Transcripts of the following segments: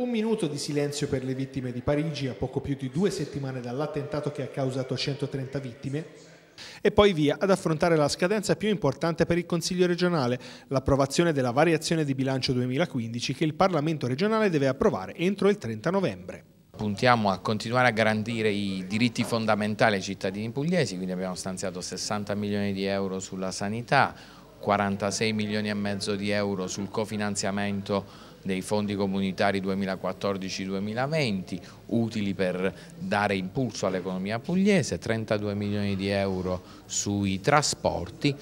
Un minuto di silenzio per le vittime di Parigi a poco più di due settimane dall'attentato che ha causato 130 vittime. E poi via ad affrontare la scadenza più importante per il Consiglio regionale, l'approvazione della variazione di bilancio 2015 che il Parlamento regionale deve approvare entro il 30 novembre puntiamo a continuare a garantire i diritti fondamentali ai cittadini pugliesi, quindi abbiamo stanziato 60 milioni di euro sulla sanità, 46 milioni e mezzo di euro sul cofinanziamento dei fondi comunitari 2014-2020, utili per dare impulso all'economia pugliese, 32 milioni di euro sui trasporti,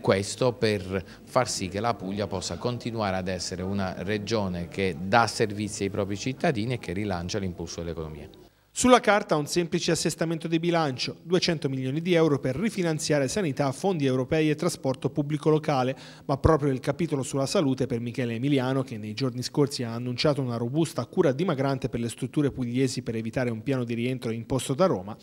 questo per far sì che la Puglia possa continuare ad essere una regione che dà servizi ai propri cittadini e che rilancia l'impulso dell'economia. Sulla carta un semplice assestamento di bilancio, 200 milioni di euro per rifinanziare sanità, fondi europei e trasporto pubblico locale, ma proprio il capitolo sulla salute per Michele Emiliano, che nei giorni scorsi ha annunciato una robusta cura dimagrante per le strutture pugliesi per evitare un piano di rientro imposto da Roma,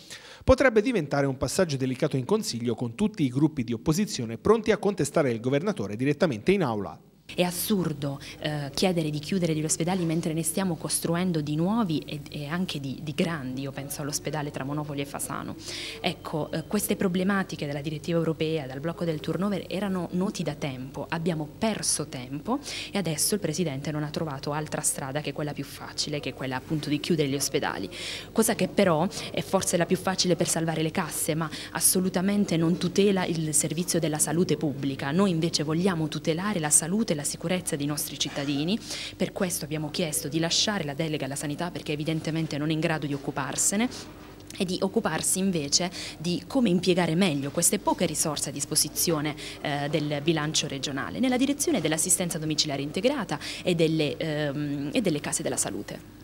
potrebbe diventare un passaggio delicato in Consiglio con tutti i gruppi di opposizione pronti a contestare il governatore direttamente in aula. È assurdo eh, chiedere di chiudere degli ospedali mentre ne stiamo costruendo di nuovi e, e anche di, di, grandi, io penso all'ospedale tra Monopoli e Fasano. Ecco, eh, queste problematiche della direttiva europea, dal blocco del turnover, erano noti da tempo, abbiamo perso tempo e adesso il Presidente non ha trovato altra strada che quella più facile, che è quella appunto di chiudere gli ospedali, cosa che però è forse la più facile per salvare le casse, ma assolutamente non tutela il servizio della salute pubblica. Noi invece vogliamo tutelare la salute e la sicurezza sicurezza dei nostri cittadini, per questo abbiamo chiesto di lasciare la delega alla sanità perché evidentemente non è in grado di occuparsene e di occuparsi invece di come impiegare meglio queste poche risorse a disposizione eh, del bilancio regionale nella direzione dell'assistenza domiciliare integrata e delle, ehm, e delle case della salute.